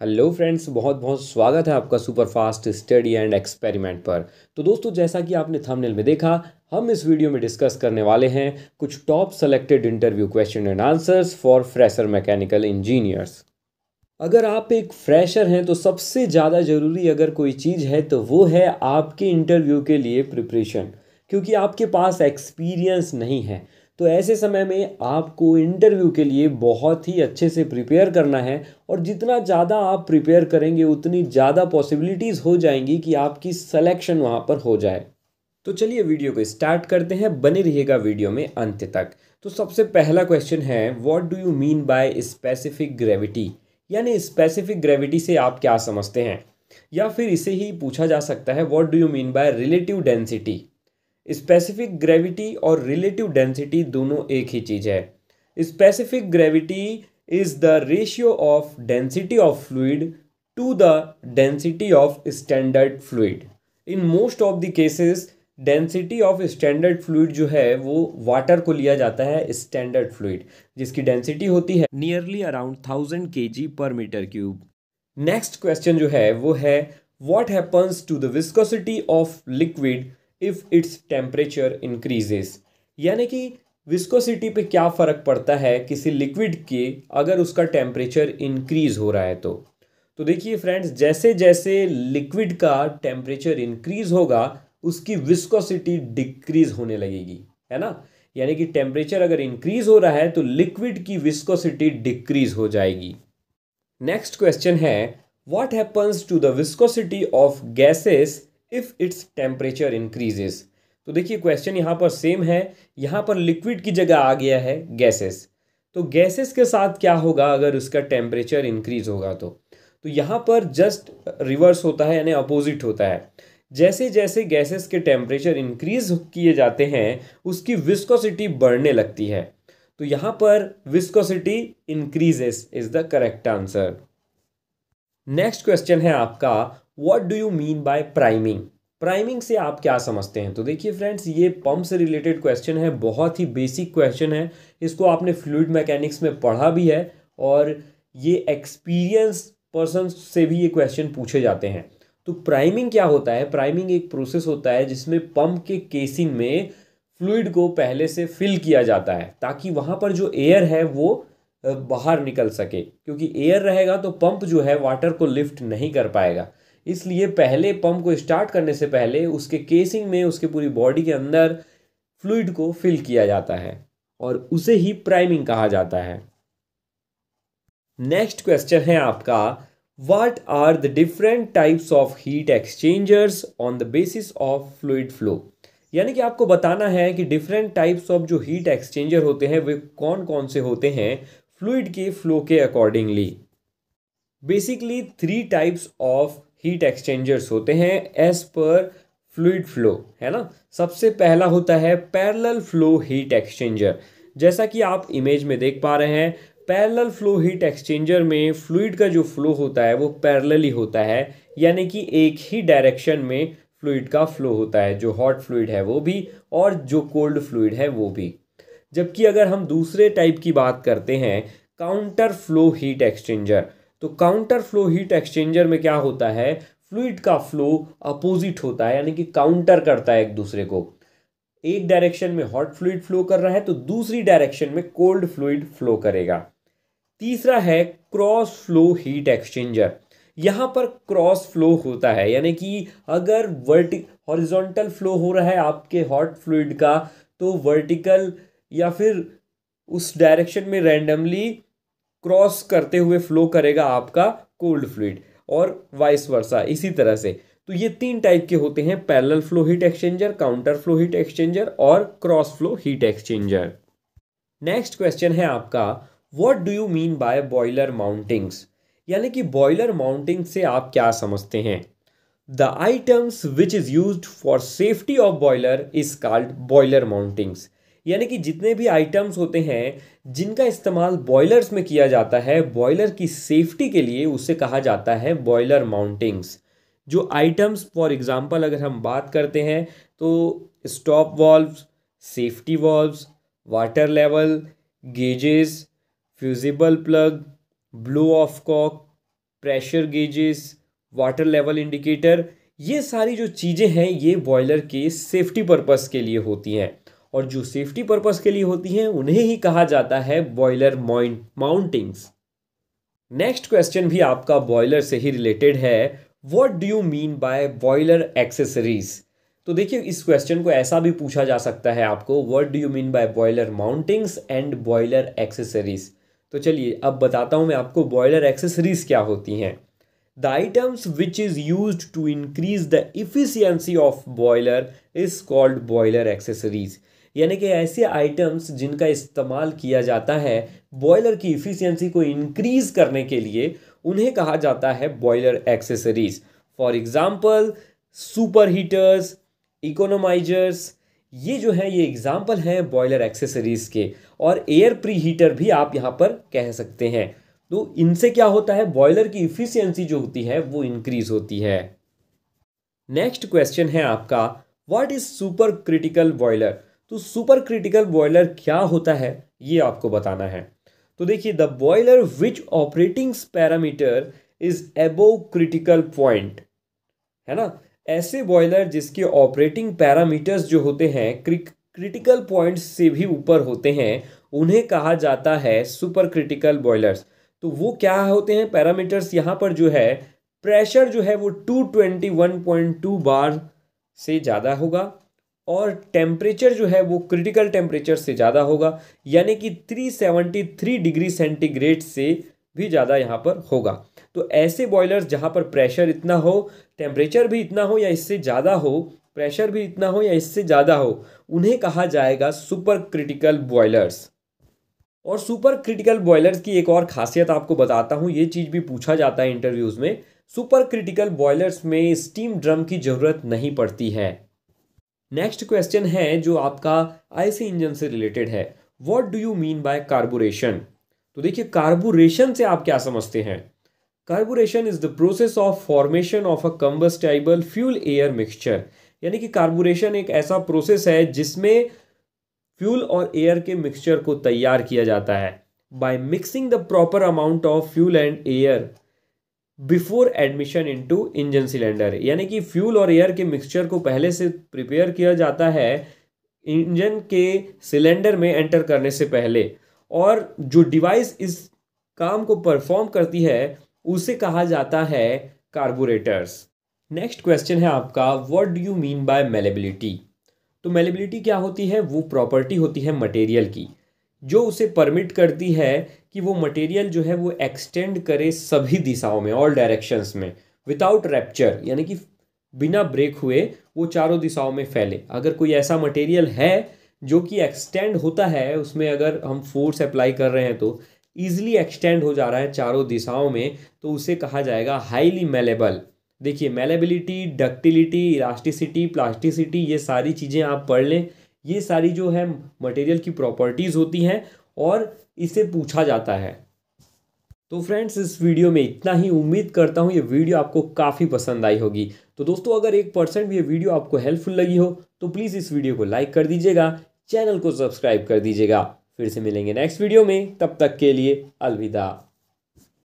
hello friends बहुत बहुत स्वागत है आपका super fast study and experiment पर तो दोस्तों जैसा कि आपने थंबनेल में देखा हम इस वीडियो में डिस्कस करने वाले हैं कुछ top selected interview question and answers for fresher mechanical engineers अगर आप एक फ्रेशर हैं तो सबसे ज़्यादा ज़रूरी अगर कोई चीज़ है तो वो है आपके इंटरव्यू के लिए प्रिपरेशन क्योंकि आपके पास एक्सपीरियंस नहीं है तो ऐसे समय में आपको इंटरव्यू के लिए बहुत ही अच्छे से प्रिपेयर करना है और जितना ज़्यादा आप प्रिपेयर करेंगे उतनी ज़्यादा पॉसिबिलिटीज़ हो जाएंगी कि आपकी सलेक्शन वहाँ पर हो जाए तो चलिए वीडियो को स्टार्ट करते हैं बने रहिएगा वीडियो में अंत तक तो सबसे पहला क्वेश्चन है what do you mean by specific gravity यानी स्पेसिफिक ग्रेविटी से आप क्या समझते हैं या फिर इसे ही पूछा जा सकता है what do you mean by relative density specific gravity और रिलेटिव डेंसिटी दोनों एक ही चीज़ है specific gravity is the ratio of density of fluid to the density of standard fluid in most of the cases density of standard fluid जो है वो water को लिया जाता है स्टैंडर्ड फ्लूड जिसकी डेंसिटी होती है नियरली अराउंड थाउजेंड के जी पर मीटर क्यूब नेक्स्ट क्वेश्चन जो है वो है what happens to the viscosity of liquid if its temperature increases यानी कि विस्कोसिटी पे क्या फ़र्क पड़ता है किसी लिक्विड के अगर उसका टेम्परेचर इंक्रीज़ हो रहा है तो तो देखिए फ्रेंड्स जैसे जैसे लिक्विड का टेम्परेचर इंक्रीज़ होगा उसकी विस्कोसिटी डिक्रीज़ होने लगेगी है ना यानी कि टेम्परेचर अगर इंक्रीज़ हो रहा है तो लिक्विड की विस्कोसिटी डिक्रीज़ हो जाएगी नेक्स्ट क्वेश्चन है what happens to the viscosity of gases if its temperature increases तो देखिए क्वेश्चन यहाँ पर सेम है यहाँ पर लिक्विड की जगह आ गया है गैसेस तो गैसेस के साथ क्या होगा अगर उसका टेम्परेचर इंक्रीज होगा तो तो यहाँ पर जस्ट रिवर्स होता है यानी अपोजिट होता है जैसे जैसे गैसेस के टेम्परेचर इंक्रीज किए जाते हैं उसकी विस्कोसिटी बढ़ने लगती है तो यहाँ पर viscosity increases is the correct answer next question है आपका what do you mean by priming priming से आप क्या समझते हैं तो देखिए फ्रेंड्स ये पंप से रिलेटेड क्वेश्चन है बहुत ही बेसिक क्वेश्चन है इसको आपने फ्लूड मैकेनिक्स में पढ़ा भी है और ये एक्सपीरियंस पर्सन से भी ये क्वेश्चन पूछे जाते हैं तो प्राइमिंग क्या होता है प्राइमिंग एक प्रोसेस होता है जिसमें पंप के केसिंग में फ्लूड को पहले से फिल किया जाता है ताकि वहाँ पर जो एयर है वो बाहर निकल सके क्योंकि एयर रहेगा तो पंप जो है वाटर को लिफ्ट नहीं कर पाएगा इसलिए पहले पंप को स्टार्ट करने से पहले उसके केसिंग में उसके पूरी बॉडी के अंदर फ्लूड को फिल किया जाता है और उसे ही प्राइमिंग कहा जाता है नेक्स्ट क्वेश्चन है आपका what are the different types of heat exchangers on the basis of fluid flow यानी कि आपको बताना है कि डिफरेंट टाइप्स ऑफ जो हीट एक्सचेंजर होते हैं वे कौन कौन से होते हैं फ्लूड के फ्लो के accordingly basically three types of heat exchangers होते हैं एज पर फ्लूड फ्लो है ना सबसे पहला होता है पैरेलल फ्लो हीट एक्सचेंजर जैसा कि आप इमेज में देख पा रहे हैं पैरेलल फ्लो हीट एक्सचेंजर में फ्लूड का जो फ्लो होता है वो पैरेलल ही होता है यानी कि एक ही डायरेक्शन में फ्लूड का फ्लो होता है जो हॉट फ्लूड है वो भी और जो कोल्ड फ्लूड है वो भी जबकि अगर हम दूसरे टाइप की बात करते हैं काउंटर फ्लो हीट एक्सचेंजर तो काउंटर फ्लो हीट एक्सचेंजर में क्या होता है फ्लूड का फ्लो अपोजिट होता है यानी कि काउंटर करता है एक दूसरे को एक डायरेक्शन में हॉट फ्लूड फ्लो कर रहा है तो दूसरी डायरेक्शन में कोल्ड फ्लूड फ्लो करेगा तीसरा है क्रॉस फ्लो हीट एक्सचेंजर यहाँ पर क्रॉस फ्लो होता है यानी कि अगर वर्टि हॉरिजोंटल फ्लो हो रहा है आपके हॉट फ्लूड का तो वर्टिकल या फिर उस डायरेक्शन में रैंडमली क्रॉस करते हुए फ्लो करेगा आपका कोल्ड फ्लूड और वाइस वर्षा इसी तरह से तो ये तीन टाइप के होते हैं parallel flow heat exchanger counter flow heat exchanger और cross flow heat exchanger next question है आपका what do you mean by boiler mountings यानी कि बॉयलर माउंटिंग से आप क्या समझते हैं the items which is use for safety of boiler is called boiler mountings यानी कि जितने भी आइटम्स होते हैं जिनका इस्तेमाल बॉयलर्स में किया जाता है बॉयलर की सेफ्टी के लिए उसे कहा जाता है बॉयलर माउंटिंग्स जो आइटम्स फॉर एग्ज़ाम्पल अगर हम बात करते हैं तो stop valve safety valve water level gauges fusible plug blow off cock pressure gauges water level indicator ये सारी जो चीज़ें हैं ये बॉयलर के सेफ्टी पर्पस के लिए होती हैं और जो सेफ्टी पर्पस के लिए होती हैं उन्हें ही कहा जाता है boiler mount mountings next question भी आपका बॉयलर से ही रिलेटेड है what do you mean by boiler accessories तो देखिए इस क्वेश्चन को ऐसा भी पूछा जा सकता है आपको what do you mean by boiler mountings and boiler accessories तो चलिए अब बताता हूँ मैं आपको बॉयलर एक्सेसरीज क्या होती हैं the items which is use to increase the efficiency of boiler is called boiler accessories यानी कि ऐसे आइटम्स जिनका इस्तेमाल किया जाता है बॉयलर की इफ़िशियंसी को इनक्रीज़ करने के लिए उन्हें कहा जाता है boiler accessories for example superheaters economisers ये जो है ये एग्ज़ाम्पल हैं बॉयलर एक्सेसरीज़ के और एयर प्री हीटर भी आप यहाँ पर कह सकते हैं तो इनसे क्या होता है बॉयलर की इफ़िशियंसी जो होती है वो इंक्रीज़ होती है नेक्स्ट क्वेश्चन है आपका what is supercritical boiler तो सुपर क्रिटिकल बॉयलर क्या होता है ये आपको बताना है तो देखिए the boiler which operating parameter is above critical point है ना ऐसे बॉयलर जिसके ऑपरेटिंग पैरामीटर्स जो होते हैं क्रिटिकल पॉइंट से भी ऊपर होते हैं उन्हें कहा जाता है सुपर क्रिटिकल बॉयलर्स तो वो क्या होते हैं पैरामीटर्स यहाँ पर जो है प्रेशर जो है वो 221.2 बार से ज़्यादा होगा और टेम्परेचर जो है वो क्रिटिकल टेम्परेचर से ज़्यादा होगा यानी कि 373 डिग्री सेंटीग्रेड से भी ज़्यादा यहाँ पर होगा तो ऐसे बॉयलर्स जहाँ पर प्रेशर इतना हो टेम्परेचर भी इतना हो या इससे ज़्यादा हो प्रेशर भी इतना हो या इससे ज़्यादा हो उन्हें कहा जाएगा सुपर क्रिटिकल बॉयलर्स और सुपर क्रिटिकल बॉयलर्स की एक और खासियत आपको बताता हूँ ये चीज़ भी पूछा जाता है इंटरव्यूज़ में सुपर क्रिटिकल बॉयलर्स में स्टीम ड्रम की ज़रूरत नहीं पड़ती है नेक्स्ट क्वेश्चन है जो आपका आईसी इंजन से रिलेटेड है what do you mean by carburation तो देखिए कार्बोरेशन से आप क्या समझते हैं carburation is the process of formation of a combustible fuel air mixture यानी कि कार्बोरेशन एक ऐसा प्रोसेस है जिसमें फ्यूल और एयर के मिक्सचर को तैयार किया जाता है by mixing the proper amount of fuel and air before admission into engine cylinder यानी कि फ्यूल और एयर के मिक्सचर को पहले से प्रिपेयर किया जाता है इंजन के सिलेंडर में एंटर करने से पहले और जो डिवाइस इस काम को परफॉर्म करती है उसे कहा जाता है कार्बोरेटर्स नेक्स्ट क्वेश्चन है आपका what do you mean by malleability तो मेलेबिलिटी क्या होती है वो प्रॉपर्टी होती है मटेरियल की जो उसे परमिट करती है कि वो मटेरियल जो है वो एक्सटेंड करे सभी दिशाओं में ऑल डायरेक्शंस में विदाउट रैप्चर यानी कि बिना ब्रेक हुए वो चारों दिशाओं में फैले अगर कोई ऐसा मटेरियल है जो कि एक्सटेंड होता है उसमें अगर हम फोर्स अप्लाई कर रहे हैं तो ईजिली एक्सटेंड हो जा रहा है चारों दिशाओं में तो उसे कहा जाएगा हाईली मेलेबल देखिए मेलेबिलिटी डक्टिलिटी इलास्टिसिटी प्लास्टिसिटी ये सारी चीज़ें आप पढ़ लें ये सारी जो है मटेरियल की प्रॉपर्टीज़ होती हैं और इसे पूछा जाता है तो फ्रेंड्स इस वीडियो में इतना ही उम्मीद करता हूँ ये वीडियो आपको काफ़ी पसंद आई होगी तो दोस्तों अगर एक परसेंट भी ये वीडियो आपको हेल्पफुल लगी हो तो प्लीज़ इस वीडियो को लाइक कर दीजिएगा चैनल को सब्सक्राइब कर दीजिएगा फिर से मिलेंगे नेक्स्ट वीडियो में तब तक के लिए अलविदा